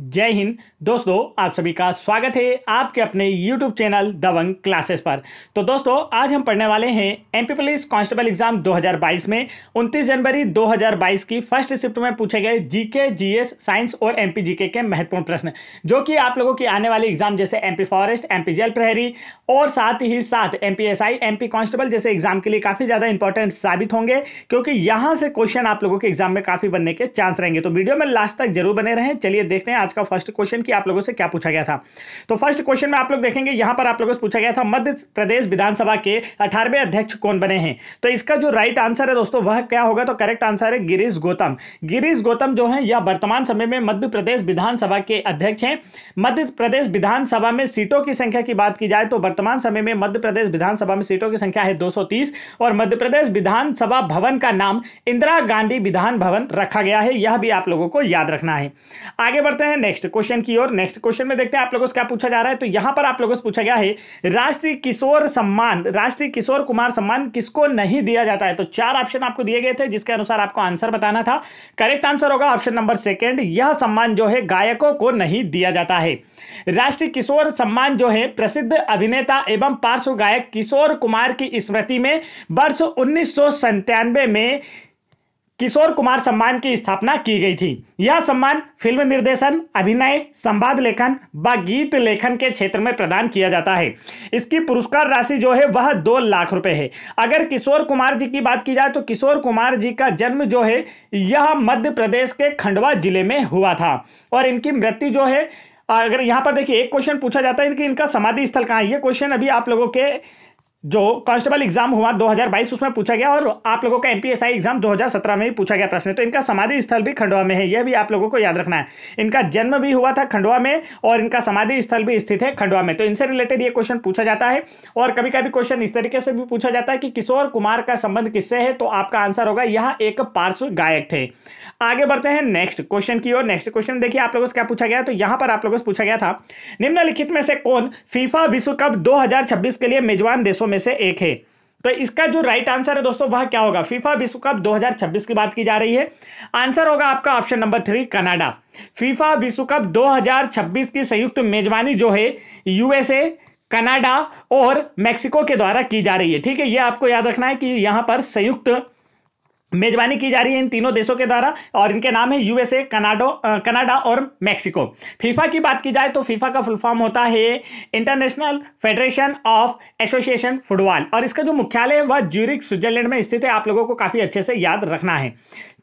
जय हिंद दोस्तों आप सभी का स्वागत है आपके अपने YouTube चैनल दबंग क्लासेस पर तो दोस्तों आज हम पढ़ने वाले हैं M P police constable exam 2022 में 29 जनवरी 2022 की फर्स्ट शिफ्ट में पूछे गए जीके जीएस साइंस और एमपी जीके के महत्वपूर्ण प्रश्न जो कि आप लोगों की आने वाले एग्जाम जैसे एम फॉरेस्ट एम जेल प्रहरी और साथ ही साथ M P S I M P constable जैसे एग्जाम के लिए काफ़ी ज़्यादा इंपॉर्टेंट साबित होंगे क्योंकि यहाँ से क्वेश्चन आप लोगों के एग्जाम में काफ़ी बनने के चांस रहेंगे तो वीडियो में लास्ट तक जरूर बने रहें चलिए देखते हैं आज का फर्स्ट क्वेश्चन कि आप लोगों से क्या पूछा गया था तो फर्स्ट क्वेश्चन में आप लोग देखेंगे यहां पर आप लोगों से पूछा गया था मध्य प्रदेश विधानसभा के अठारहवें अध्यक्ष कौन बने हैं तो इसका जो राइट आंसर है दोस्तों वह क्या होगा तो करेक्ट आंसर है गिरीश गौतम गिरीश गौतम जो है यह वर्तमान समय में मध्य प्रदेश विधानसभा के अध्यक्ष हैं मध्य प्रदेश विधानसभा में सीटों की संख्या की बात की जाए तो वर्तमान समय में मध्य प्रदेश विधानसभा में सीटों की संख्या है दो और मध्य प्रदेश विधानसभा भवन का नाम इंदिरा गांधी विधान भवन रखा गया है यह भी आप लोगों को याद रखना है आगे बढ़ते हैं हैं नेक्स्ट क्वेश्चन की ओर नेक्स्ट क्वेश्चन में देखते हैं आप लोगों से क्या पूछा जा रहा है तो यहां पर आप लोगों से पूछा गया है राष्ट्रीय किशोर सम्मान राष्ट्रीय किशोर कुमार सम्मान किसको नहीं दिया जाता है तो चार ऑप्शन आपको दिए गए थे जिसके अनुसार आपको आंसर बताना था करेक्ट आंसर होगा ऑप्शन नंबर सेकेंड यह सम्मान जो है गायकों को नहीं दिया जाता है राष्ट्रीय किशोर सम्मान जो है प्रसिद्ध अभिनेता एवं पार्श्व गायक किशोर कुमार की स्मृति में वर्ष उन्नीस में किशोर कुमार सम्मान की स्थापना की गई थी यह सम्मान फिल्म निर्देशन अभिनय संवाद लेखन व गीत लेखन के क्षेत्र में प्रदान किया जाता है इसकी पुरस्कार राशि जो है वह दो लाख रुपए है अगर किशोर कुमार जी की बात की जाए तो किशोर कुमार जी का जन्म जो है यह मध्य प्रदेश के खंडवा जिले में हुआ था और इनकी मृत्यु जो है अगर यहाँ पर देखिए एक क्वेश्चन पूछा जाता है कि इनका समाधि स्थल कहाँ है ये क्वेश्चन अभी आप लोगों के जो कांस्टेबल एग्जाम हुआ 2022 उसमें पूछा गया और आप लोगों का एमपीएसआई एग्जाम 2017 में भी पूछा गया प्रश्न तो इनका समाधि स्थल भी खंडवा में है यह भी आप लोगों को याद रखना है इनका जन्म भी हुआ था खंडवा में और इनका समाधि स्थल भी स्थित है खंडवा में तो इनसे रिलेटेड ये क्वेश्चन पूछा जाता है और कभी कभी क्वेश्चन इस तरीके से भी पूछा जाता है कि किशोर कुमार का संबंध किससे है तो आपका आंसर होगा यह एक पार्श्व गायक थे आगे बढ़ते हैं नेक्स्ट क्वेश्चन की ओर नेक्स्ट क्वेश्चन देखिए आप लोगों से क्या पूछा गया तो यहाँ पर आप लोगों से पूछा गया था निम्नलिखित में से कौन फीफा विश्व कप दो के लिए मेजबान देशों में से एक है तो इसका जो राइट आंसर है दोस्तों वह क्या होगा फीफा विश्व कप 2026 की बात की जा रही है आंसर होगा आपका option number three Canada FIFA विश्व कप 2026 की संयुक्त मेजबानी जो है यूएसए कनाडा और मेक्सिको के द्वारा की जा रही है ठीक है यह आपको याद रखना है कि यहां पर संयुक्त मेजबानी की जा रही है इन तीनों देशों के द्वारा और इनके नाम है यूएसए कनाडो कनाडा और मेक्सिको फीफा की बात की जाए तो फीफा का फुल फॉर्म होता है international federation of association football और इसका जो मुख्यालय है वह ज्यूरिक स्विट्जरलैंड में स्थित है आप लोगों को काफ़ी अच्छे से याद रखना है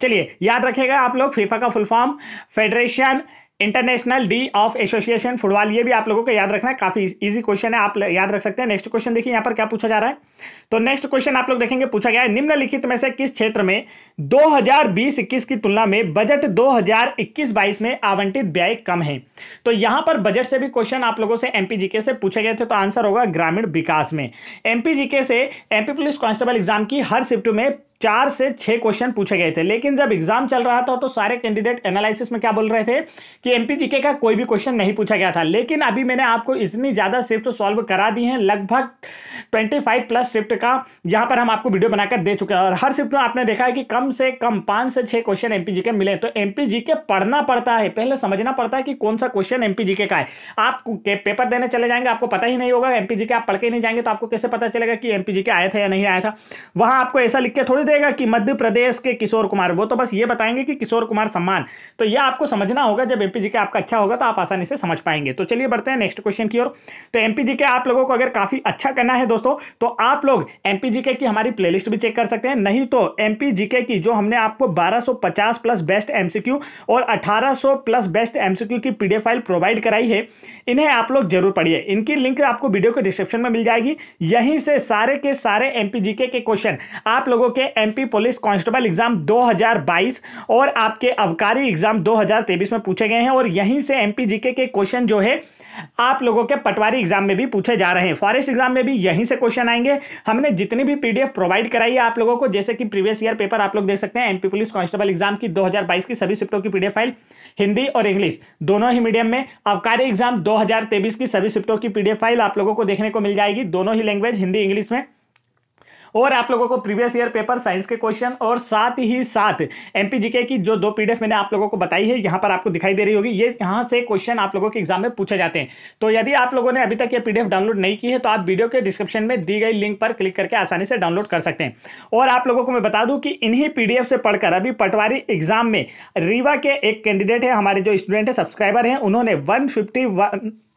चलिए याद रखेगा आप लोग फीफा का full form federation international de of association football ये भी आप लोगों को याद रखना है काफ़ी इजी क्वेश्चन है आप याद रख सकते हैं नेक्स्ट क्वेश्चन देखिए यहाँ पर क्या पूछा जा रहा है तो नेक्स्ट क्वेश्चन आप लोग देखेंगे पूछा गया है निम्नलिखित में से किस क्षेत्र में 2020-21 की तुलना में बजट 2021-22 में आवंटित व्यय कम है तो यहाँ पर बजट से भी क्वेश्चन आप लोगों से एम से पूछे गए थे तो आंसर होगा ग्रामीण विकास में एम से एम पुलिस कांस्टेबल एग्जाम की हर शिफ्ट में चार से छः क्वेश्चन पूछे गए थे लेकिन जब एग्जाम चल रहा था तो सारे कैंडिडेट एनालिसिस में क्या बोल रहे थे कि एमपीजीके का कोई भी क्वेश्चन नहीं पूछा गया था लेकिन अभी मैंने आपको इतनी ज़्यादा शिफ्ट सॉल्व करा दी हैं लगभग 25 प्लस शिफ्ट का यहाँ पर हम आपको वीडियो बनाकर दे चुके हैं और हर शिफ्ट में आपने देखा है कि कम से कम पाँच से छः क्वेश्चन एम के मिले तो एम के पढ़ना पड़ता है पहले समझना पड़ता है कि कौन सा क्वेश्चन एम का है आप पेपर देने चले जाएंगे आपको पता ही नहीं होगा एम आप पढ़ के नहीं जाएंगे तो आपको कैसे पता चलेगा कि एम आया था या नहीं आया था वहाँ आपको ऐसा लिख के थोड़ी देगा कि मध्य प्रदेश के किशोर कुमार वो तो बस ये बताएंगे कि किशोर कुमार सम्मान तो ये आपको समझना होगा जब एमपी जीके आपका अच्छा होगा तो आप आसानी से समझ पाएंगे तो चलिए बढ़ते हैं नेक्स्ट क्वेश्चन की ओर तो एमपी जीके आप लोगों को अगर काफी अच्छा करना है दोस्तों तो आप लोग एमपी जीके की हमारी प्लेलिस्ट भी चेक कर सकते हैं नहीं तो एमपी जीके की जो हमने आपको 1250 प्लस बेस्ट एमसीक्यू और 1800 प्लस बेस्ट एमसीक्यू की पीडीएफ फाइल प्रोवाइड कराई है इन्हें आप लोग जरूर पढ़िए इनकी लिंक आपको वीडियो के डिस्क्रिप्शन में मिल जाएगी यहीं से सारे के सारे एमपी जीके के क्वेश्चन आप लोगों के एमपी पुलिस कांस्टेबल एग्जाम 2022 और आपके अबकारी एग्जाम 2023 में पूछे गए हैं और यहीं से एमपी जीके के क्वेश्चन जो है आप लोगों के पटवारी एग्जाम में भी पूछे जा रहे हैं फॉरेस्ट एग्जाम में भी यहीं से क्वेश्चन आएंगे हमने जितनी भी पीडीएफ प्रोवाइड कराई है आप लोगों को जैसे कि प्रीवियस ईयर पेपर आप लोग देख सकते हैं एमपी पुलिस कांस्टेबल एग्जाम की 2022 की सभी शिफ्टों की पीडीएफ फाइल हिंदी और इंग्लिश दोनों ही मीडियम में अबकारी एग्जाम दो की सभी शिफ्टों की पीडीएफ फाइल आप लोगों को देखने को मिल जाएगी दोनों ही लैंग्वेज हिंदी इंग्लिश में और आप लोगों को प्रीवियस ईयर पेपर साइंस के क्वेश्चन और साथ ही साथ एम की जो दो पी मैंने आप लोगों को बताई है यहाँ पर आपको दिखाई दे रही होगी ये यहाँ से क्वेश्चन आप लोगों के एग्जाम में पूछे जाते हैं तो यदि आप लोगों ने अभी तक ये पी डाउनलोड नहीं की है तो आप वीडियो के डिस्क्रिप्शन में दी गई लिंक पर क्लिक करके आसानी से डाउनलोड कर सकते हैं और आप लोगों को मैं बता दूं कि इन्हीं पीडीएफ से पढ़कर अभी पटवारी एग्जाम में रीवा के एक कैंडिडेट है हमारे जो स्टूडेंट है सब्सक्राइबर हैं उन्होंने वन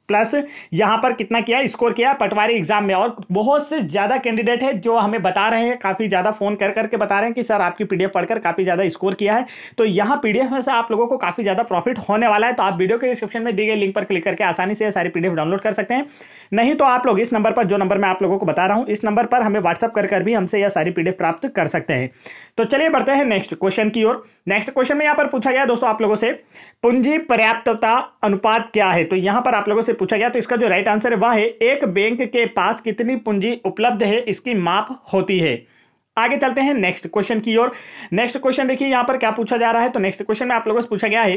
प्लस यहाँ पर कितना किया स्कोर किया पटवारी एग्जाम में और बहुत से ज़्यादा कैंडिडेट है जो हमें बता रहे हैं काफ़ी ज़्यादा फ़ोन कर करके बता रहे हैं कि सर आपकी पीडीएफ पढ़कर काफ़ी ज़्यादा स्कोर किया है तो यहाँ पीडीएफ में से आप लोगों को काफ़ी ज़्यादा प्रॉफिट होने वाला है तो आप वीडियो के डिस्क्रिप्शन में दी गई लिंक पर क्लिक करके आसानी से सारी पी डाउनलोड कर सकते हैं नहीं तो आप लोग इस नंबर पर जो नंबर मैं आप लोगों को बता रहा हूँ इस नंबर पर हमें व्हाट्सअप कर भी हमसे यह सारी पी प्राप्त कर सकते हैं तो चलिए बढ़ते हैं नेक्स्ट क्वेश्चन की ओर नेक्स्ट क्वेश्चन में यहां पर पूछा गया दोस्तों आप लोगों से पूंजी पर्याप्तता अनुपात क्या है तो यहां पर आप लोगों से पूछा गया तो इसका जो राइट आंसर है वह है एक बैंक के पास कितनी पूंजी उपलब्ध है इसकी माप होती है आगे चलते हैं नेक्स्ट क्वेश्चन की ओर नेक्स्ट क्वेश्चन देखिए यहां पर क्या पूछा जा रहा है तो नेक्स्ट क्वेश्चन में आप लोगों से पूछा गया है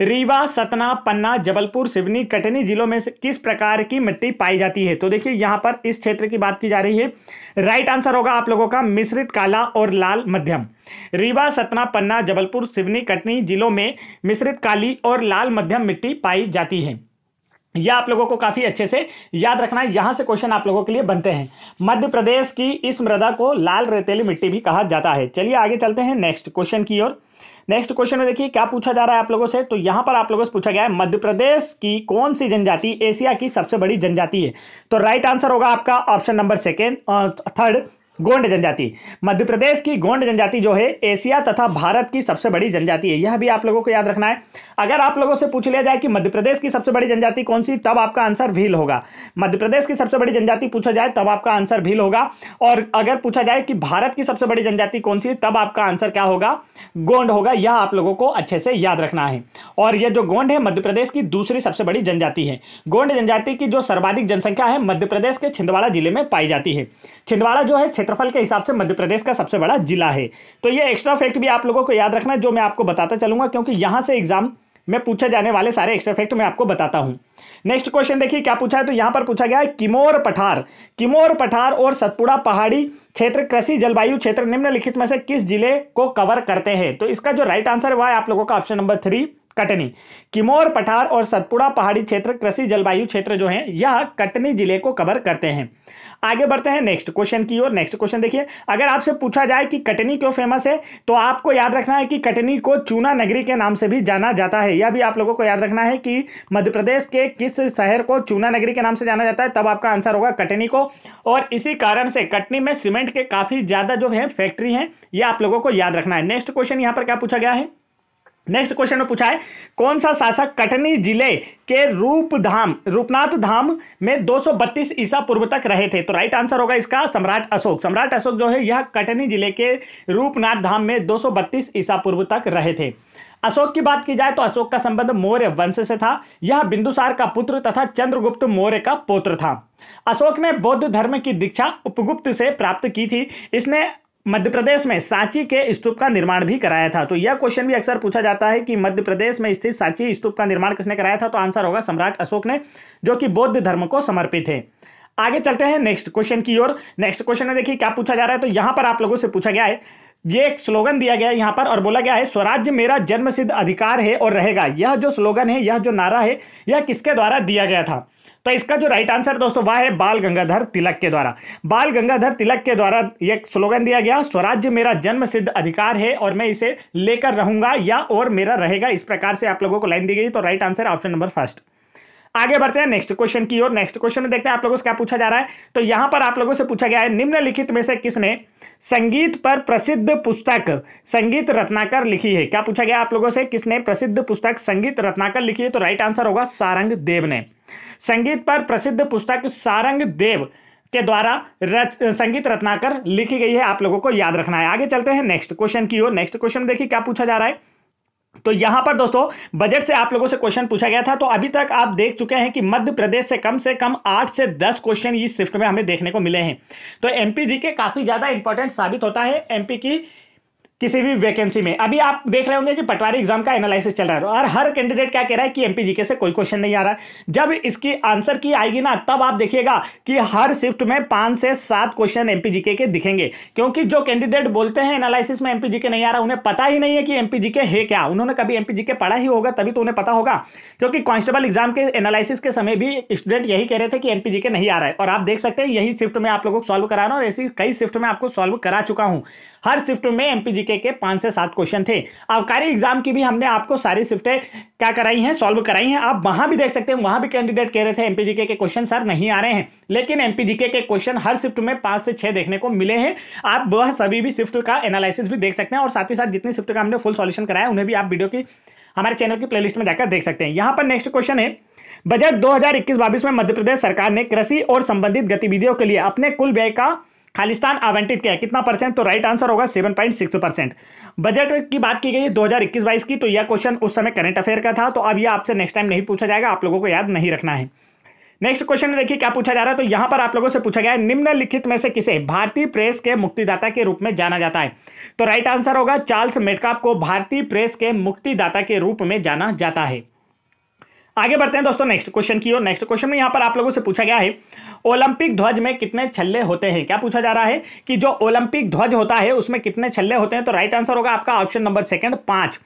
रीवा सतना पन्ना जबलपुर सिवनी कटनी जिलों में से किस प्रकार की मिट्टी पाई जाती है तो देखिए यहां पर इस क्षेत्र की बात की जा रही है राइट आंसर होगा आप लोगों का मिश्रित काला और लाल मध्यम रीवा सतना पन्ना जबलपुर सिवनी कटनी जिलों में मिश्रित काली और लाल मध्यम मिट्टी पाई जाती है यह आप लोगों को काफ़ी अच्छे से याद रखना है यहां से क्वेश्चन आप लोगों के लिए बनते हैं मध्य प्रदेश की इस मृदा को लाल रेतेली मिट्टी भी कहा जाता है चलिए आगे चलते हैं नेक्स्ट क्वेश्चन की ओर नेक्स्ट क्वेश्चन में देखिए क्या पूछा जा रहा है आप लोगों से तो यहाँ पर आप लोगों से पूछा गया है मध्य प्रदेश की कौन सी जनजाति एशिया की सबसे बड़ी जनजाति है तो राइट आंसर होगा आपका ऑप्शन नंबर सेकेंड थर्ड गोंड जनजाति मध्य प्रदेश की गोंड जनजाति जो है एशिया तथा भारत की सबसे बड़ी जनजाति है यह भी आप लोगों को याद रखना है अगर आप लोगों से पूछ लिया जाए कि मध्य प्रदेश की सबसे बड़ी जनजाति कौन सी तब आपका आंसर भील होगा मध्य प्रदेश की सबसे बड़ी जनजाति पूछा जाए तब आपका आंसर भील होगा और अगर पूछा जाए कि भारत की सबसे बड़ी जनजाति कौन सी तब आपका आंसर क्या होगा गोंड होगा यह आप लोगों को अच्छे से याद रखना है और यह जो गोंड है मध्य प्रदेश की दूसरी सबसे बड़ी जनजाति है गोंड जनजाति की जो सर्वाधिक जनसंख्या है मध्य प्रदेश के छिंदवाड़ा जिले में पाई जाती है छिंदवाड़ा जो है क्षेत्रफल के हिसाब से मध्य प्रदेश का सबसे बड़ा जिला है तो ये एक्स्ट्रा फैक्ट भी आप लोगों को याद रखना जो मैं आपको बताता चलूंगा क्योंकि यहाँ से एग्जाम में पूछे जाने वाले सारे एक्स्ट्रा फैक्ट मैं आपको बताता हूँ नेक्स्ट क्वेश्चन देखिए क्या पूछा है तो यहाँ पर पूछा गया है किमोर पठार किमोर पठार और सतपुड़ा पहाड़ी क्षेत्र कृषि जलवायु क्षेत्र निम्नलिखित में से किस जिले को कवर करते हैं तो इसका जो राइट आंसर हुआ है आप लोगों का option number three Katni Kaimur पठार और सतपुड़ा पहाड़ी क्षेत्र कृषि जलवायु क्षेत्र जो है यह कटनी जिले को कवर करते हैं आगे बढ़ते हैं नेक्स्ट क्वेश्चन की ओर नेक्स्ट क्वेश्चन देखिए अगर आपसे पूछा जाए कि कटनी क्यों फेमस है तो आपको याद रखना है कि कटनी को चूना नगरी के नाम से भी जाना जाता है यह भी आप लोगों को याद रखना है कि मध्य प्रदेश के किस शहर को चूना नगरी के नाम से जाना जाता है तब आपका आंसर होगा कटनी को और इसी कारण से कटनी में सीमेंट के काफ़ी ज़्यादा जो है फैक्ट्री है यह आप लोगों को याद रखना है नेक्स्ट क्वेश्चन यहाँ पर क्या पूछा गया है नेक्स्ट क्वेश्चन में पूछा है कौन सा शासक कटनी जिले के रूप धाम रूपनाथ धाम में 232 ईसा पूर्व तक रहे थे तो राइट आंसर होगा इसका सम्राट अशोक सम्राट अशोक जो है यह कटनी जिले के रूपनाथ धाम में 232 ईसा पूर्व तक रहे थे अशोक की बात की जाए तो अशोक का संबंध मौर्य वंश से था यह बिंदुसार का पुत्र तथा चंद्रगुप्त मौर्य का पुत्र था अशोक ने बौद्ध धर्म की दीक्षा उपगुप्त से प्राप्त की थी इसने मध्य प्रदेश में सांची के स्तूप का निर्माण भी कराया था तो यह क्वेश्चन भी अक्सर पूछा जाता है कि मध्य प्रदेश में स्थित सांची स्तूप का निर्माण किसने कराया था तो आंसर होगा सम्राट अशोक ने जो कि बौद्ध धर्म को समर्पित है आगे चलते हैं नेक्स्ट क्वेश्चन की ओर नेक्स्ट क्वेश्चन में देखिए क्या पूछा जा रहा है तो यहां पर आप लोगों से पूछा गया है ये एक स्लोगन दिया गया है यहाँ पर और बोला गया है स्वराज्य मेरा जन्मसिद्ध अधिकार है और रहेगा यह जो स्लोगन है यह जो नारा है यह किसके द्वारा दिया गया था तो इसका जो राइट आंसर दोस्तों वह है बाल गंगाधर तिलक के द्वारा बाल गंगाधर तिलक के द्वारा यह स्लोगन दिया गया स्वराज्य मेरा जन्म सिद्ध अधिकार है और मैं इसे लेकर रहूंगा या और मेरा रहेगा इस प्रकार से आप लोगों को लाइन दी गई तो right answer option number first आगे बढ़ते हैं नेक्स्ट क्वेश्चन की ओर नेक्स्ट क्वेश्चन में देखते हैं आप लोगों से क्या पूछा जा रहा है तो यहां पर आप लोगों से पूछा गया है निम्नलिखित में से किसने संगीत पर प्रसिद्ध पुस्तक संगीत रत्नाकर लिखी है क्या पूछा गया आप लोगों से किसने प्रसिद्ध पुस्तक संगीत रत्नाकर लिखी है तो राइट आंसर होगा सारंग देव ने संगीत पर प्रसिद्ध पुस्तक सारंग देव के द्वारा रच संगीत रत्नाकर लिखी गई है आप लोगों को याद रखना है आगे चलते हैं नेक्स्ट क्वेश्चन की ओर नेक्स्ट क्वेश्चन देखिए क्या पूछा जा रहा है तो यहां पर दोस्तों बजट से आप लोगों से क्वेश्चन पूछा गया था तो अभी तक आप देख चुके हैं कि मध्य प्रदेश से कम से कम आठ से दस क्वेश्चन इस शिफ्ट में हमें देखने को मिले हैं तो एमपी जी के काफी ज्यादा इंपॉर्टेंट साबित होता है एमपी की किसी भी वैकेंसी में अभी आप देख रहे होंगे कि पटवारी एग्जाम का एनालिसिस चल रहा है और हर कैंडिडेट क्या कह रहा है कि एमपी जीके से कोई क्वेश्चन नहीं आ रहा है जब इसकी आंसर की आएगी ना तब आप देखिएगा कि हर शिफ्ट में पांच से सात क्वेश्चन एमपी जीके के दिखेंगे क्योंकि जो कैंडिडेट बोलते हैं एनालिसिस में एमपी जीके नहीं आ रहा उन्हें पता ही नहीं है कि एमपी जीके है क्या उन्होंने कभी एमपी जीके पढ़ा ही होगा तभी तो उन्हें पता होगा क्योंकि कॉन्स्टेबल एग्जाम के एनालिसिस के समय भी स्टूडेंट यही कह रहे थे कि एमपी जीके नहीं आ रहा है और आप देख सकते हैं यही शिफ्ट में आप लोगों को सॉल्व करा रहा हूँ और ऐसी कई शिफ्ट में आपको सॉल्व करा चुका हूँ हर शिफ्ट में एमपीजीके के पांच से सात क्वेश्चन थे आबकारी एग्जाम की भी हमने आपको सारी शिफ्टें क्या कराई हैं सॉल्व कराई हैं आप वहां भी देख सकते हैं वहां भी कैंडिडेट कह रहे थे एमपीजीके के क्वेश्चन सर नहीं आ रहे हैं लेकिन एमपीजीके के क्वेश्चन हर शिफ्ट में पांच से छह देखने को मिले हैं आप वह सभी भी शिफ्ट का एनालिसिस भी देख सकते हैं और साथ ही साथ जितनी शिफ्ट का हमने फुल सॉल्यूशन कराया उन्हें भी आप वीडियो की हमारे चैनल की प्लेलिस्ट में जाकर देख सकते हैं यहाँ पर नेक्स्ट क्वेश्चन है बजट 2021-22 में मध्य प्रदेश सरकार ने कृषि और संबंधित गतिविधियों के लिए अपने कुल व्यय का खालिस्तान आवंटित किया कितना परसेंट तो राइट आंसर होगा seven point six percent budget की बात की गई है दो हजार इक्कीस बाईस की तो यह क्वेश्चन उस समय करंट अफेयर का था तो अब यह आपसे नेक्स्ट टाइम नहीं पूछा जाएगा आप लोगों को याद नहीं रखना है नेक्स्ट क्वेश्चन में देखिए क्या पूछा जा रहा है तो यहां पर आप लोगों से पूछा गया है निम्नलिखित में से किसे भारतीय प्रेस के मुक्तिदाता के रूप में जाना जाता है तो राइट आंसर होगा चार्ल्स मेटकाप को भारतीय प्रेस के मुक्तिदाता के रूप में जाना जाता है आगे बढ़ते हैं दोस्तों नेक्स्ट क्वेश्चन की ओर नेक्स्ट क्वेश्चन में यहाँ पर आप लोगों से पूछा गया है ओलंपिक ध्वज में कितने छल्ले होते हैं क्या पूछा जा रहा है कि जो ओलंपिक ध्वज होता है उसमें कितने छल्ले होते हैं तो राइट आंसर होगा आपका ऑप्शन नंबर सेकंड पांच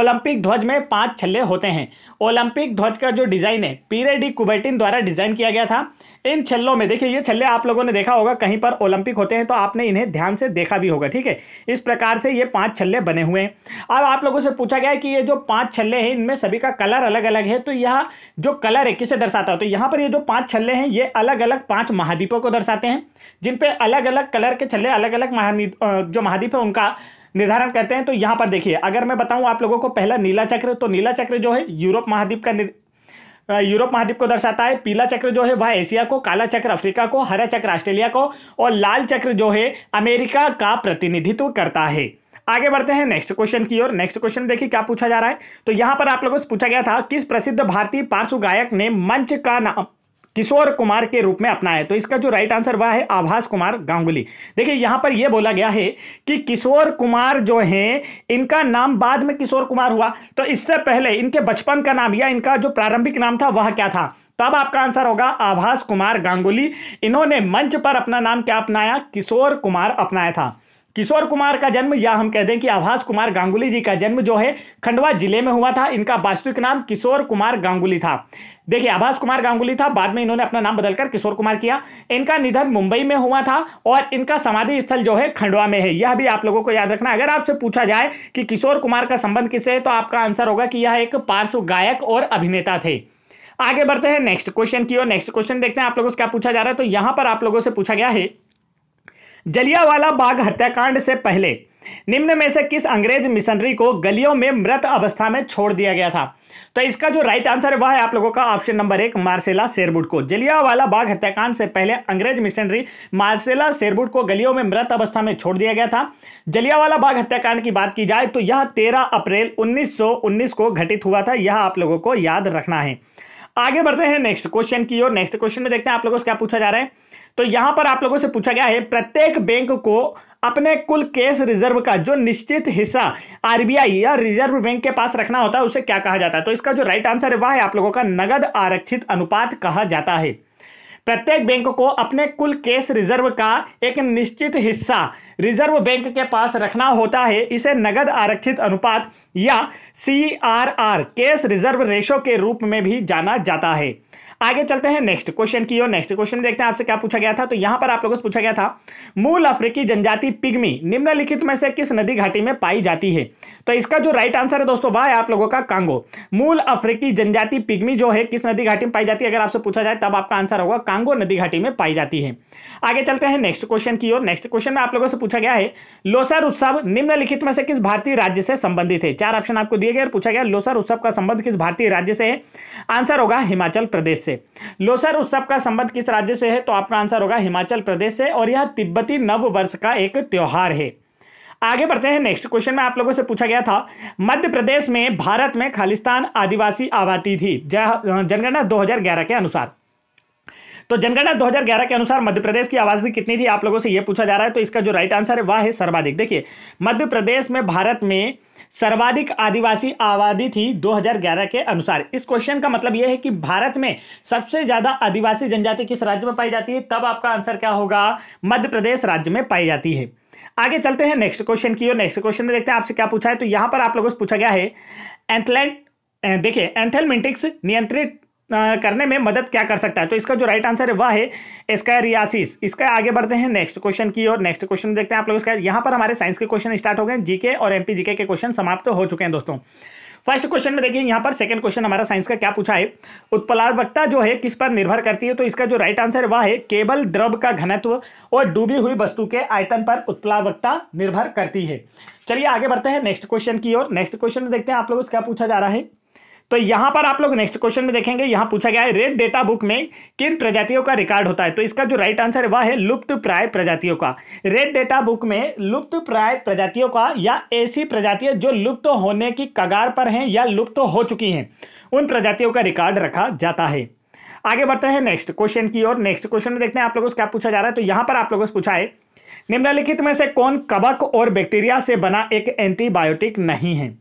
ओलंपिक ध्वज में पांच छल्ले होते हैं ओलंपिक ध्वज का जो डिज़ाइन है पीरे डी कुबेटिन द्वारा डिज़ाइन किया गया था इन छल्लों में देखिए ये छल्ले आप लोगों ने देखा होगा कहीं पर ओलंपिक होते हैं तो आपने इन्हें ध्यान से देखा भी होगा ठीक है इस प्रकार से ये पांच छल्ले बने हुए हैं अब आप लोगों से पूछा गया है कि ये जो पांच छल्ले हैं इनमें सभी का कलर अलग अलग है तो यह जो कलर है किसे दर्शाता है तो यहाँ पर ये जो पाँच छल्ले हैं ये अलग अलग पाँच महाद्वीपों को दर्शाते हैं जिन पर अलग अलग कलर के छल्ले अलग अलग महाद्वीप जो महाद्वीप है उनका निर्धारण करते हैं तो यहाँ पर देखिए अगर मैं बताऊँ आप लोगों को पहला नीला चक्र तो नीला चक्र जो है यूरोप महाद्वीप का यूरोप महाद्वीप को दर्शाता है पीला चक्र जो है वह एशिया को काला चक्र अफ्रीका को हरा चक्र ऑस्ट्रेलिया को और लाल चक्र जो है अमेरिका का प्रतिनिधित्व करता है आगे बढ़ते हैं नेक्स्ट क्वेश्चन की ओर नेक्स्ट क्वेश्चन देखिए क्या पूछा जा रहा है तो यहां पर आप लोगों से पूछा गया था किस प्रसिद्ध भारतीय पार्श्व गायक ने मंच का नाम किशोर कुमार के रूप में अपनाया तो इसका जो राइट आंसर वह है आभास कुमार गांगुली देखिए यहां पर यह बोला गया है कि किशोर कुमार जो है इनका नाम बाद में किशोर कुमार हुआ तो इससे पहले इनके बचपन का नाम या इनका जो प्रारंभिक नाम था वह क्या था तब आपका आंसर होगा आभास कुमार गांगुली इन्होंने मंच पर अपना नाम क्या अपनाया किशोर कुमार अपनाया था किशोर कुमार का जन्म या हम कह दें कि आभास कुमार गांगुली जी का जन्म जो है खंडवा जिले में हुआ था इनका वास्तविक नाम किशोर कुमार गांगुली था देखिए आभास कुमार गांगुली था बाद में इन्होंने अपना नाम बदलकर किशोर कुमार किया इनका निधन मुंबई में हुआ था और इनका समाधि स्थल जो है खंडवा में है यह भी आप लोगों को याद रखना अगर आपसे पूछा जाए कि किशोर कुमार का संबंध किससे है तो आपका आंसर होगा कि यह एक पार्श्व गायक और अभिनेता थे आगे बढ़ते हैं नेक्स्ट क्वेश्चन की ओर नेक्स्ट क्वेश्चन देखते हैं आप लोगों से क्या पूछा जा रहा है तो यहां पर आप लोगों से पूछा गया है जलियावाला बाग हत्याकांड से पहले निम्न में से किस अंग्रेज मिशनरी को गलियों में मृत अवस्था में छोड़ दिया गया था तो इसका जो राइट आंसर है वह है आप लोगों का ऑप्शन नंबर एक मार्सेला शेरबुट को जलियावाला बाग हत्याकांड से पहले अंग्रेज मिशनरी मार्सेला शेरबुट को गलियों में मृत अवस्था में छोड़ दिया गया था जलियावाला बाग हत्याकांड की बात की जाए तो यह तेरह अप्रैल उन्नीस को घटित हुआ था यह आप लोगों को याद रखना है आगे बढ़ते हैं नेक्स्ट क्वेश्चन की ओर नेक्स्ट क्वेश्चन में देखते हैं आप लोगों से क्या पूछा जा रहा है तो यहां पर आप लोगों से पूछा गया है प्रत्येक बैंक को अपने कुल कैश रिजर्व का जो निश्चित हिस्सा आरबीआई या रिजर्व बैंक के पास रखना होता है उसे क्या कहा जाता है तो इसका जो राइट आंसर है वह है आप लोगों का नगद आरक्षित अनुपात कहा जाता है प्रत्येक बैंक को अपने कुल कैश रिजर्व का एक निश्चित हिस्सा रिजर्व बैंक के पास रखना होता है इसे नगद आरक्षित अनुपात या C R R cash reserve ratio के रूप में भी जाना जाता है आगे चलते हैं नेक्स्ट क्वेश्चन की ओर नेक्स्ट क्वेश्चन देखते हैं आपसे क्या पूछा गया था तो यहाँ पर आप लोगों से पूछा गया था मूल अफ्रीकी जनजाति पिग्मी निम्नलिखित में से किस नदी घाटी में पाई जाती है तो इसका जो राइट आंसर है दोस्तों वह है आप लोगों का कांगो मूल अफ्रीकी जनजाति पिग्मी जो है किस नदी घाटी में पाई जाती है अगर आपसे पूछा जाए तब आपका आंसर होगा कांगो नदी घाटी में पाई जाती है आगे चलते हैं नेक्स्ट क्वेश्चन की ओर नेक्स्ट क्वेश्चन में आप लोगों से पूछा गया है लोसर उत्सव निम्नलिखित में से किस भारतीय राज्य से संबंधित है चार ऑप्शन आपको दिए गए और पूछा गया लोसर उत्सव का संबंध किस भारतीय राज्य से है आंसर होगा हिमाचल प्रदेश से लोसर उत्सव का संबंध किस राज्य से है तो आपका आंसर होगा हिमाचल प्रदेश से और यह तिब्बती नव वर्ष का एक त्यौहार है आगे बढ़ते हैं नेक्स्ट क्वेश्चन में आप लोगों से पूछा गया था मध्य प्रदेश में भारत में खालिस्तान आदिवासी आबादी थी जनगणना दो के अनुसार तो जनगणना 2011 के अनुसार मध्य प्रदेश की आबादी कितनी थी आप लोगों से यह पूछा जा रहा है तो इसका जो राइट आंसर है वह है सर्वाधिक देखिए मध्य प्रदेश में भारत में सर्वाधिक आदिवासी आबादी थी 2011 के अनुसार इस क्वेश्चन का मतलब यह है कि भारत में सबसे ज्यादा आदिवासी जनजाति किस राज्य में पाई जाती है तब आपका आंसर क्या होगा मध्य प्रदेश राज्य में पाई जाती है आगे चलते हैं नेक्स्ट क्वेश्चन की ओर नेक्स्ट क्वेश्चन में देखते हैं आपसे क्या पूछा है तो यहां पर आप लोगों से पूछा गया है एंथलैंड देखिए एंथेलमेंटिक्स नियंत्रित करने में मदद क्या कर सकता है तो इसका जो राइट आंसर है वह है एस्कायरियासिस इसका आगे बढ़ते हैं नेक्स्ट क्वेश्चन की और नेक्स्ट क्वेश्चन देखते हैं आप लोग इसका यहाँ पर हमारे साइंस के क्वेश्चन स्टार्ट हो गए जीके और एमपी जीके के क्वेश्चन समाप्त तो हो चुके हैं दोस्तों फर्स्ट क्वेश्चन में देखिए यहाँ पर सेकंड क्वेश्चन हमारा साइंस का क्या पूछा है उत्प्लावकता जो है किस पर निर्भर करती है तो इसका जो राइट आंसर वह है केवल द्रव का घनत्व और डूबी हुई वस्तु के आयतन पर उत्प्लावकता निर्भर करती है चलिए आगे बढ़ते हैं नेक्स्ट क्वेश्चन की ओर नेक्स्ट क्वेश्चन में देखते हैं आप लोगों से क्या पूछा जा रहा है तो यहां पर आप लोग नेक्स्ट क्वेश्चन में देखेंगे यहां पूछा गया है रेड डेटा बुक में किन प्रजातियों का रिकॉर्ड होता है तो इसका जो राइट आंसर है वह है लुप्त प्राय प्रजातियों का रेड डेटा बुक में लुप्त प्राय प्रजातियों का या ऐसी प्रजातियां जो लुप्त होने की कगार पर हैं या लुप्त हो चुकी हैं उन प्रजातियों का रिकॉर्ड रखा जाता है आगे बढ़ते हैं नेक्स्ट क्वेश्चन की और नेक्स्ट क्वेश्चन में देखते हैं आप लोगों से क्या पूछा जा रहा है तो यहाँ पर आप लोगों से पूछा है निम्नलिखित में से कौन कबक और बैक्टीरिया से बना एक एंटीबायोटिक नहीं है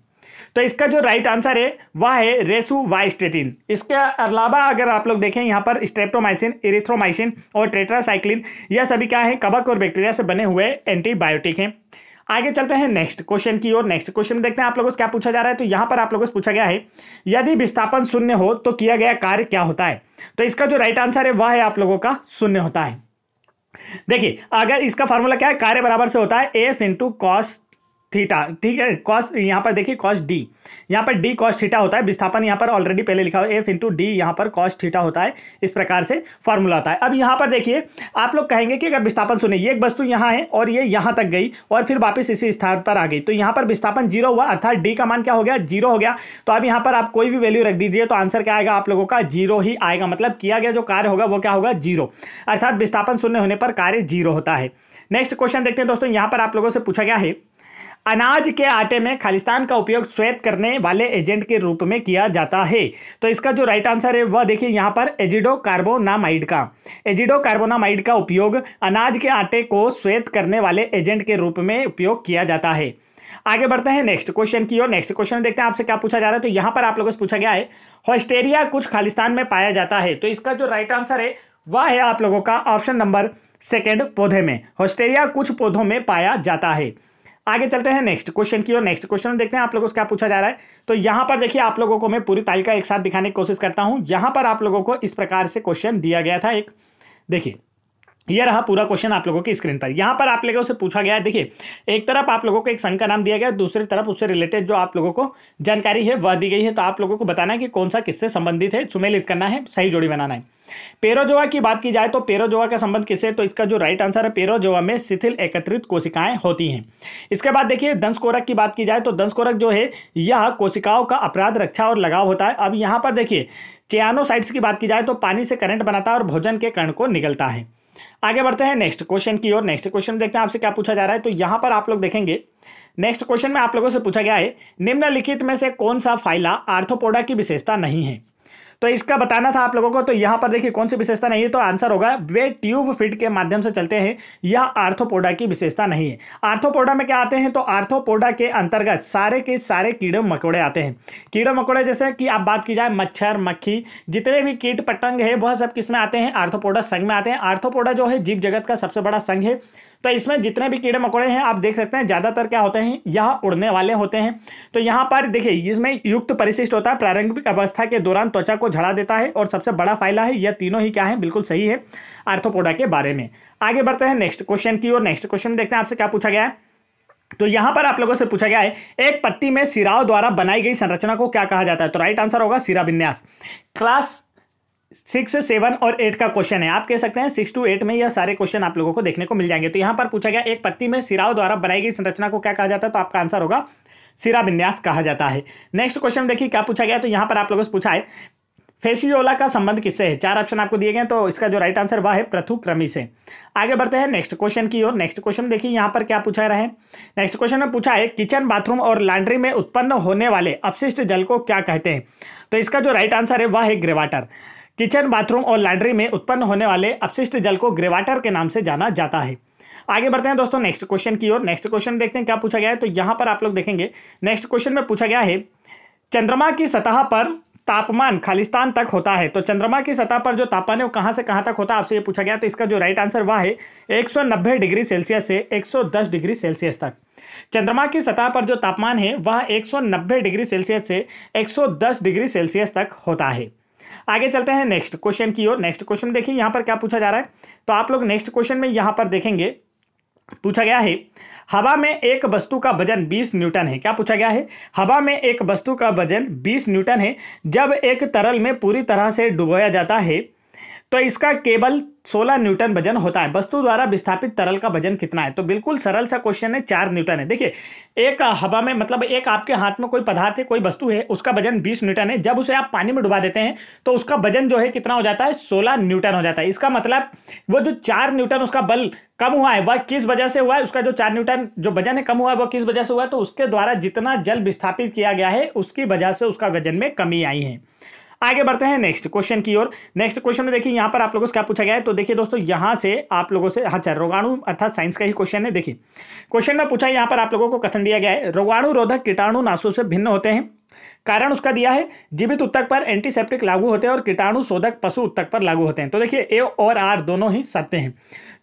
तो इसका जो राइट आंसर है वह है रेसु वाइस्टेटिन इसके अलावा अगर आप लोग देखें यहाँ पर स्ट्रेप्टोमाइसिन एरिथ्रोमाइसिन और टेट्रासाइक्लिन यह सभी क्या है कबक और बैक्टीरिया से बने हुए एंटीबायोटिक हैं आगे चलते हैं नेक्स्ट क्वेश्चन की ओर नेक्स्ट क्वेश्चन में देखते हैं आप लोगों से क्या पूछा जा रहा है तो यहाँ पर आप लोगों से पूछा गया है यदि विस्थापन शून्य हो तो किया गया कार्य क्या होता है तो इसका जो राइट आंसर है वह है आप लोगों का शून्य होता है देखिए अगर इसका फॉर्मूला क्या है कार्य बराबर से होता है एफ इंटू कॉस थीटा ठीक है कॉस यहाँ पर देखिए कॉस डी यहाँ पर डी कॉस थीटा होता है विस्थापन यहाँ पर ऑलरेडी पहले लिखा हुआ एफ इंटू डी यहाँ पर कॉस थीटा होता है इस प्रकार से फॉर्मूला होता है अब यहाँ पर देखिए आप लोग कहेंगे कि अगर विस्थापन सुने ये एक वस्तु यहाँ है और ये यहाँ तक गई और फिर वापस इसी स्थान पर आ गई तो यहाँ पर विस्थापन जीरो हुआ अर्थात डी का मान क्या हो गया जीरो हो गया तो अब यहाँ पर आप कोई भी वैल्यू रख दीजिए तो आंसर क्या आएगा आप लोगों का जीरो ही आएगा मतलब किया गया जो कार्य होगा वो क्या होगा जीरो अर्थात विस्थापन शून्य होने पर कार्य जीरो होता है नेक्स्ट क्वेश्चन देखते हैं दोस्तों यहाँ पर आप लोगों से पूछा गया है अनाज के आटे में खालिस्तान का उपयोग श्वेत करने वाले एजेंट के रूप में किया जाता है तो इसका जो राइट आंसर है वह देखिए यहाँ पर एजिडो कार्बोनामाइड का एजिडो कार्बोनामाइड का उपयोग अनाज के आटे को श्वेत करने वाले एजेंट के रूप में उपयोग किया जाता है आगे बढ़ते हैं नेक्स्ट क्वेश्चन की ओर नेक्स्ट क्वेश्चन देखते हैं आपसे क्या पूछा जा रहा है तो यहाँ पर आप लोगों से पूछा गया है हॉस्टेरिया कुछ खालिस्तान में पाया जाता है तो इसका जो राइट आंसर है वह है आप लोगों का ऑप्शन नंबर सेकेंड पौधे में हॉस्टेरिया कुछ पौधों में पाया जाता है आगे चलते हैं नेक्स्ट क्वेश्चन की ओर नेक्स्ट क्वेश्चन देखते हैं आप लोगों से क्या पूछा जा रहा है तो यहाँ पर देखिए आप लोगों को मैं पूरी तालिका एक साथ दिखाने की कोशिश करता हूँ यहाँ पर आप लोगों को इस प्रकार से क्वेश्चन दिया गया था एक देखिए यह रहा पूरा क्वेश्चन आप लोगों की स्क्रीन पर यहाँ पर आप लोगों से पूछा गया है देखिए एक तरफ आप लोगों को एक संघ का नाम दिया गया दूसरी तरफ उससे रिलेटेड जो आप लोगों को जानकारी है वह दी गई है तो आप लोगों को बताना है कि कौन सा किससे संबंधित है सुमेलित करना है सही जोड़ी बनाना है पेरोजोआ की बात की जाए तो पेरोजोआ का संबंध किससे तो इसका जो राइट आंसर है पेरोजोआ में शिथिल एकत्रित कोशिकाएं होती हैं इसके बाद देखिए दंशकोरक की बात की जाए तो दंशकोरक जो है यह कोशिकाओं का अपराध रक्षा और लगाव होता है अब यहाँ पर देखिए चेनोसाइट्स की बात की जाए तो पानी से करंट बनाता है और भोजन के कर्ण को निकलता है आगे बढ़ते हैं नेक्स्ट क्वेश्चन की ओर नेक्स्ट क्वेश्चन देखते हैं आपसे क्या पूछा जा रहा है तो यहाँ पर आप लोग देखेंगे नेक्स्ट क्वेश्चन में आप लोगों से पूछा गया है निम्नलिखित में से कौन सा फाइला आर्थोपोडा की विशेषता नहीं है तो इसका बताना था आप लोगों को तो यहाँ पर देखिए कौन सी विशेषता नहीं है तो आंसर होगा वे ट्यूब फिट के माध्यम से चलते हैं यह आर्थोपोडा की विशेषता नहीं है आर्थोपोडा में क्या आते हैं तो आर्थोपोडा के अंतर्गत सारे के सारे कीड़े मकोड़े आते हैं कीड़े मकोड़े जैसे कि आप बात की जाए मच्छर मक्खी जितने भी कीट पतंग है वह सब किस में आते हैं आर्थोपोडा संघ में आते हैं आर्थोपोडा जो है जीव जगत का सबसे बड़ा संघ है तो इसमें जितने भी कीड़े मकोड़े हैं आप देख सकते हैं ज़्यादातर क्या होते हैं यह उड़ने वाले होते हैं तो यहाँ पर देखिए इसमें युक्त परिशिष्ट होता है प्रारंभिक अवस्था के दौरान त्वचा को झड़ा देता है और सबसे बड़ा फायदा है यह तीनों ही क्या है बिल्कुल सही है आर्थोपोडा के बारे में आगे बढ़ते हैं नेक्स्ट क्वेश्चन की और नेक्स्ट क्वेश्चन देखते हैं आपसे क्या पूछा गया है तो यहां पर आप लोगों से पूछा गया है एक पत्ती में सिराव द्वारा बनाई गई संरचना को क्या कहा जाता है तो राइट आंसर होगा सिरा विन्यास क्लास सिक्स सेवन और एट का क्वेश्चन है आप कह सकते हैं सिक्स टू एट में यह सारे क्वेश्चन आप लोगों को देखने को मिल जाएंगे तो यहां पर पूछा गया एक पत्ती में सिराव द्वारा बनाई गई संरचना को क्या कहा जाता है तो आपका आंसर होगा सिरा विन्यास कहा जाता है नेक्स्ट क्वेश्चन देखिए क्या पूछा गया तो यहां पर आप लोगों से पूछा है फेसियोला का संबंध किससे है चार ऑप्शन आपको दिए गए तो इसका जो राइट आंसर वह है प्रथुक्रमी से आगे बढ़ते हैं नेक्स्ट क्वेश्चन की ओर नेक्स्ट क्वेश्चन देखिए यहाँ पर क्या पूछा रहे नेक्स्ट क्वेश्चन में पूछा है किचन बाथरूम और लॉन्ड्री में उत्पन्न होने वाले अपशिष्ट जल को क्या कहते हैं तो इसका जो राइट आंसर है वह है ग्रेवाटर किचन बाथरूम और लैंड्री में उत्पन्न होने वाले अपशिष्ट जल को ग्रेवाटर के नाम से जाना जाता है आगे बढ़ते हैं दोस्तों नेक्स्ट क्वेश्चन की ओर नेक्स्ट क्वेश्चन देखते हैं क्या पूछा गया है तो यहाँ पर आप लोग देखेंगे नेक्स्ट क्वेश्चन में पूछा गया है चंद्रमा की सतह पर तापमान खालिस्तान तक होता है तो चंद्रमा की सतह पर जो तापमान है वो कहाँ से कहाँ तक होता है आपसे ये पूछा गया तो इसका जो राइट आंसर वह है 190 डिग्री सेल्सियस से 110 डिग्री सेल्सियस तक चंद्रमा की सतह पर जो तापमान है वह 190 डिग्री सेल्सियस से 110 डिग्री सेल्सियस तक होता है आगे चलते हैं नेक्स्ट क्वेश्चन की ओर नेक्स्ट क्वेश्चन देखिए यहाँ पर क्या पूछा जा रहा है तो आप लोग नेक्स्ट क्वेश्चन में यहाँ पर देखेंगे पूछा गया है हवा में एक वस्तु का वजन 20 न्यूटन है क्या पूछा गया है हवा में एक वस्तु का वजन 20 न्यूटन है जब एक तरल में पूरी तरह से डुबोया जाता है तो इसका केवल 16 न्यूटन वजन होता है वस्तु द्वारा विस्थापित तरल का वजन कितना है तो बिल्कुल सरल सा क्वेश्चन है चार न्यूटन है देखिए एक हवा में मतलब एक आपके हाथ में कोई पदार्थ है कोई वस्तु है उसका वजन 20 न्यूटन है जब उसे आप पानी में डुबा देते हैं तो उसका वजन जो है कितना हो जाता है सोलह न्यूटन हो जाता है इसका मतलब वो जो चार न्यूटन उसका बल कम हुआ है वह किस वजह से हुआ है उसका जो चार न्यूटन जो वजन है कम हुआ है वह किस वजह से हुआ है तो उसके द्वारा जितना जल विस्थापित किया गया है उसकी वजह से उसका वजन में कमी आई है आगे बढ़ते हैं नेक्स्ट क्वेश्चन की ओर नेक्स्ट क्वेश्चन में देखिए यहाँ पर आप लोगों से क्या पूछा गया है तो देखिए दोस्तों यहाँ से आप लोगों से हाँ, अच्छा रोगाणु अर्थात साइंस का ही क्वेश्चन है देखिए क्वेश्चन में पूछा यहाँ पर आप लोगों को कथन दिया गया है रोगाणु रोधक कीटाणु नाशों से भिन्न होते हैं कारण उसका दिया है जीवित उत्तक पर एंटीसेप्टिक लागू होते हैं और कीटाणु शोधक पशु उत्तक पर लागू होते हैं तो देखिए ए और आर दोनों ही सत्य हैं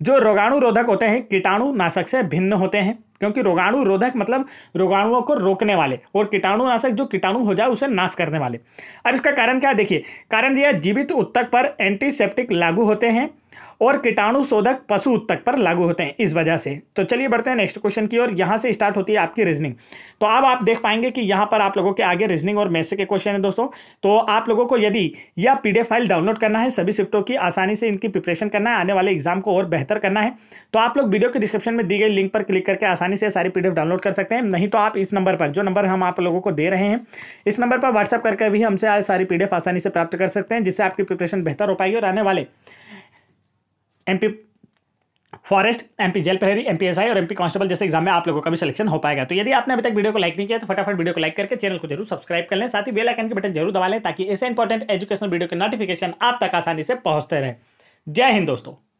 जो रोगाणु रोधक होते हैं कीटाणु नाशक से भिन्न होते हैं क्योंकि रोगाणु रोधक मतलब रोगाणुओं को रोकने वाले और कीटाणु नाशक जो कीटाणु हो जाए उसे नाश करने वाले अब इसका कारण क्या देखिए कारण दिया जीवित उत्तक पर एंटीसेप्टिक लागू होते हैं और कीटाणु शोधक पशु उत्तक पर लागू होते हैं इस वजह से तो चलिए बढ़ते हैं नेक्स्ट क्वेश्चन की और यहाँ से स्टार्ट होती है आपकी रीजनिंग तो अब आप देख पाएंगे कि यहाँ पर आप लोगों के आगे रीजनिंग और मैसे के क्वेश्चन है दोस्तों तो आप लोगों को यदि यह पी फाइल डाउनलोड करना है सभी शिफ्टों की आसानी से इनकी प्रिपरेशन करना है आने वाले एग्जाम को और बेहतर करना है तो आप लोग वीडियो के डिस्क्रिप्शन में दी गई लिंक पर क्लिक करके आसानी से सारी पी डाउनलोड कर सकते हैं नहीं तो आप इस नंबर पर जो नंबर हम आप लोगों को दे रहे हैं इस नंबर पर व्हाट्सअप करके भी हमसे सारी पी आसानी से प्राप्त कर सकते हैं जिससे आपकी प्रिपरेशन बेहतर हो पाएगी और आने वाले एमपी फॉरेस्ट एमपी जेल प्रहरी एमपीएसआई और एमपी कांस्टेबल जैसे एग्जाम में आप लोगों का भी सिलेक्शन हो पाएगा तो यदि आपने अभी तक वीडियो को लाइक नहीं किया तो फटाफट वीडियो को लाइक करके चैनल को जरूर सब्सक्राइब कर लें साथ ही बेल आइकन के बटन जरूर दबा लें ताकि ऐसे इंपॉर्टेंट एजुकेशनल वीडियो के नोटिफिकेशन आप तक आसानी से पहुंचते रहे जय हिंद दोस्तों